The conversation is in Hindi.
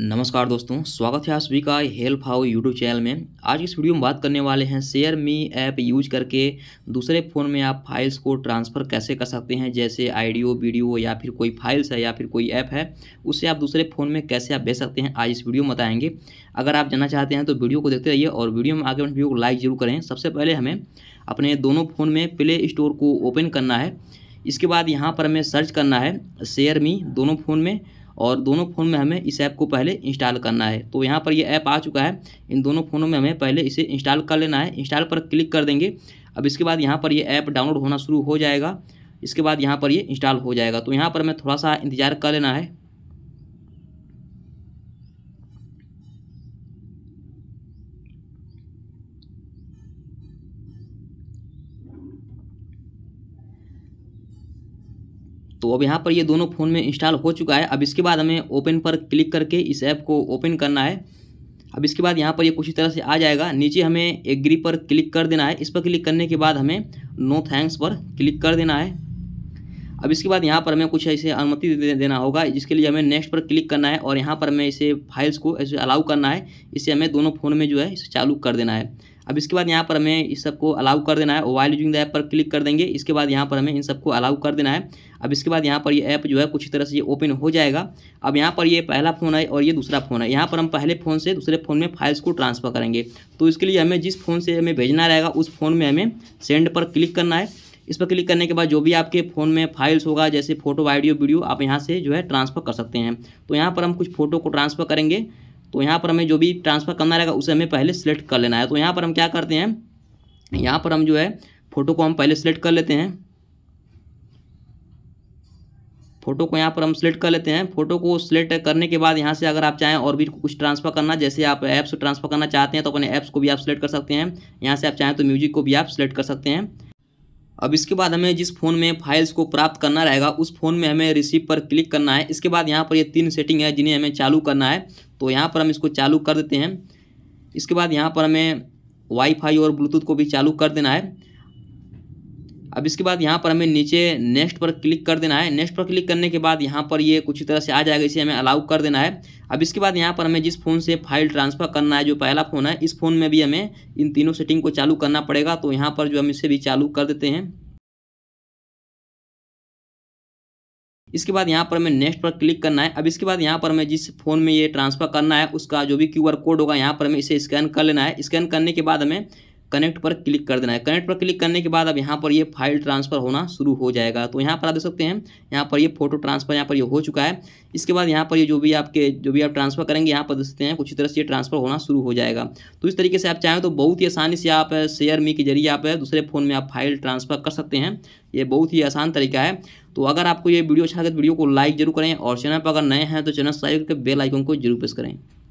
नमस्कार दोस्तों स्वागत है आप सभी का हेल्प हाउ यूट्यूब चैनल में आज इस वीडियो में बात करने वाले हैं शेयर मी ऐप यूज करके दूसरे फ़ोन में आप फाइल्स को ट्रांसफ़र कैसे कर सकते हैं जैसे आइडियो वीडियो या फिर कोई फाइल्स है या फिर कोई ऐप है उसे आप दूसरे फ़ोन में कैसे आप भेज सकते हैं आज इस वीडियो में बताएँगे अगर आप जानना चाहते हैं तो वीडियो को देखते रहिए और वीडियो में आगे वीडियो को लाइक जरूर करें सबसे पहले हमें अपने दोनों फ़ोन में प्ले स्टोर को ओपन करना है इसके बाद यहाँ पर हमें सर्च करना है शेयर मी दोनों फ़ोन में और दोनों फ़ोन में हमें इस ऐप को पहले इंस्टॉल करना है तो यहाँ पर ये यह ऐप आ चुका है इन दोनों फ़ोनों में हमें पहले इसे इंस्टॉल कर लेना है इंस्टॉल पर क्लिक कर देंगे अब इसके बाद यहाँ पर ये यह ऐप डाउनलोड होना शुरू हो जाएगा इसके बाद यहाँ पर ये यह इंस्टॉल हो जाएगा तो यहाँ पर हमें थोड़ा सा इंतज़ार कर लेना है तो अब यहाँ पर ये दोनों फ़ोन में इंस्टॉल हो चुका है अब इसके बाद हमें ओपन पर क्लिक करके इस ऐप को ओपन करना है अब इसके बाद यहाँ पर ये कुछ इस तरह से आ जाएगा नीचे हमें एग्री पर क्लिक कर देना है इस पर क्लिक करने के बाद हमें नो थैंक्स पर क्लिक कर देना है अब इसके बाद यहाँ पर हमें कुछ ऐसे अनुमति देना होगा जिसके लिए हमें नेक्स्ट पर क्लिक करना है और यहाँ पर हमें इसे फाइल्स को ऐसे अलाउ करना है इसे हमें दोनों फ़ोन में जो है इसे चालू कर देना है अब इसके बाद यहाँ पर हमें इस सबको अलाउ कर देना है वाइल यूजिंग द ऐप पर क्लिक कर देंगे इसके बाद यहाँ पर हमें इन सबको अलाउ कर देना है अब इसके बाद यहाँ पर ये ऐप जो है कुछ तरह से ये ओपन हो जाएगा अब यहाँ पर ये पहला फ़ोन है और ये दूसरा फ़ोन है यहाँ पर हम पहले फ़ोन से दूसरे फ़ोन में फाइल्स को ट्रांसफ़र करेंगे तो इसके लिए हमें जिस फ़ोन से हमें भेजना रहेगा उस फ़ोन में हमें सेंड पर क्लिक करना है इस पर क्लिक करने के बाद जो भी आपके फ़ोन में फाइल्स होगा जैसे फ़ोटो आइडियो वीडियो आप यहाँ से जो है ट्रांसफ़र कर सकते हैं तो यहाँ पर हम कुछ फ़ोटो को ट्रांसफ़र करेंगे तो यहाँ पर हमें जो भी ट्रांसफ़र करना रहेगा उसे हमें पहले सिलेक्ट कर लेना है तो यहाँ पर हम क्या करते हैं यहाँ पर हम जो है फ़ोटो को हम पहले सिलेक्ट कर लेते हैं फ़ोटो को यहाँ पर हम सिलेक्ट कर लेते हैं फ़ोटो को सिलेक्ट करने के बाद यहाँ से अगर आप चाहें और भी कुछ ट्रांसफ़र करना जैसे आप ऐप्स ट्रांसफ़र करना चाहते हैं तो अपने ऐप्स को भी आप सिलेक्ट कर सकते हैं यहाँ से आप चाहें तो म्यूजिक को भी आप सिलेक्ट कर सकते हैं अब इसके बाद हमें जिस फ़ोन में फाइल्स को प्राप्त करना रहेगा उस फ़ोन में हमें रिसीव पर क्लिक करना है इसके बाद यहाँ पर ये तीन सेटिंग है जिन्हें हमें चालू करना है तो यहाँ पर हम इसको चालू कर देते हैं इसके बाद यहाँ पर हमें वाईफाई और ब्लूटूथ को भी चालू कर देना है अब इसके बाद यहाँ पर हमें नीचे नेक्स्ट पर क्लिक कर देना है नेक्स्ट पर क्लिक करने के बाद यहाँ पर ये कुछ तरह से आ जाएगा इसे हमें अलाउ कर देना है अब इसके बाद यहाँ पर हमें जिस फ़ोन से फाइल ट्रांसफ़र करना है जो पहला फ़ोन है इस फ़ोन में भी हमें इन तीनों सेटिंग को चालू करना पड़ेगा तो यहाँ पर जो हम इसे भी चालू कर देते हैं इसके बाद यहाँ पर हमें नेक्स्ट पर क्लिक करना है अब इसके बाद यहाँ पर हमें जिस फोन में ये ट्रांसफर करना है उसका जो भी क्यूआर कोड होगा यहाँ पर हमें इसे स्कैन कर लेना है स्कैन करने के बाद हमें कनेक्ट पर क्लिक कर देना है कनेक्ट पर क्लिक करने के बाद अब यहाँ पर ये फाइल ट्रांसफ़र होना शुरू हो जाएगा तो यहाँ पर आप देख सकते हैं यहाँ पर ये फोटो ट्रांसफ़र यहाँ पर ये हो चुका है इसके बाद यहाँ पर ये जो भी आपके जो भी आप ट्रांसफ़र करेंगे यहाँ पर देख सकते हैं कुछ तरह से ये ट्रांसफ़र होना शुरू हो जाएगा तो इस तरीके से आप चाहें तो बहुत ही आसानी से आप शेयर मी के जरिए आप दूसरे फ़ोन में आप फाइल ट्रांसफ़र कर सकते हैं ये बहुत ही आसान तरीका है तो अगर आपको ये वीडियो अच्छा लगे तो वीडियो को लाइक जरूर करें और चैनल पर अगर नए हैं तो चैनल सब्सक्राइब करके बेल आइकन को जरूर प्रेस करें